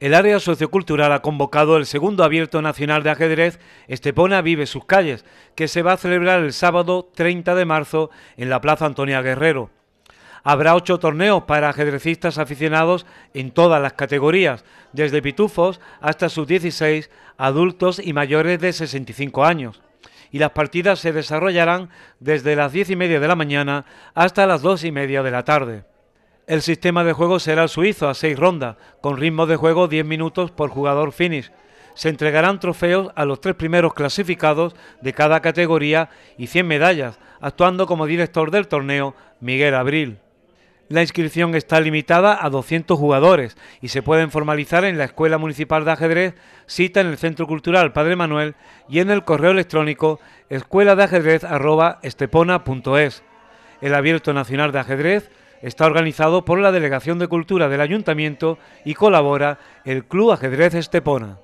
El área sociocultural ha convocado el segundo abierto nacional de ajedrez Estepona Vive sus calles, que se va a celebrar el sábado 30 de marzo en la Plaza Antonia Guerrero. Habrá ocho torneos para ajedrecistas aficionados en todas las categorías, desde pitufos hasta sus 16 adultos y mayores de 65 años. Y las partidas se desarrollarán desde las 10 y media de la mañana hasta las 2 y media de la tarde. El sistema de juego será el suizo a seis rondas, con ritmo de juego 10 minutos por jugador finish. Se entregarán trofeos a los tres primeros clasificados de cada categoría y 100 medallas, actuando como director del torneo Miguel Abril. La inscripción está limitada a 200 jugadores y se pueden formalizar en la Escuela Municipal de Ajedrez, cita en el Centro Cultural Padre Manuel y en el correo electrónico escuela de ajedrez El Abierto Nacional de Ajedrez Está organizado por la Delegación de Cultura del Ayuntamiento y colabora el Club Ajedrez Estepona.